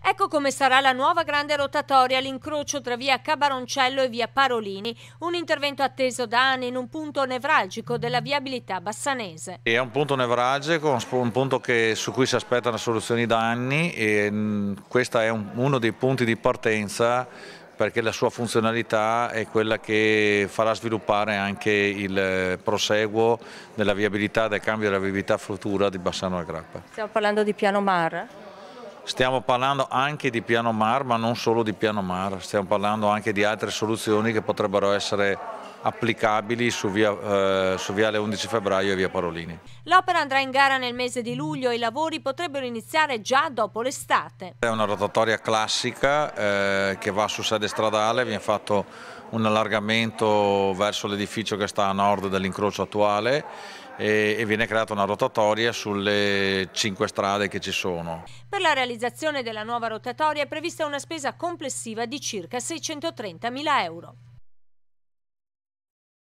Ecco come sarà la nuova grande rotatoria all'incrocio tra via Cabaroncello e via Parolini, un intervento atteso da anni in un punto nevralgico della viabilità bassanese. È un punto nevralgico, un punto che, su cui si aspettano soluzioni da anni e mm, questo è un, uno dei punti di partenza perché la sua funzionalità è quella che farà sviluppare anche il proseguo della viabilità, del cambio della viabilità futura di Bassano e Grappa. Stiamo parlando di piano Mar? Stiamo parlando anche di piano mar, ma non solo di piano mar, stiamo parlando anche di altre soluzioni che potrebbero essere applicabili su, via, eh, su Viale 11 Febbraio e Via Parolini. L'opera andrà in gara nel mese di luglio e i lavori potrebbero iniziare già dopo l'estate. È una rotatoria classica eh, che va su sede stradale, viene fatto un allargamento verso l'edificio che sta a nord dell'incrocio attuale e, e viene creata una rotatoria sulle cinque strade che ci sono. Per la realizzazione della nuova rotatoria è prevista una spesa complessiva di circa 630.000 euro.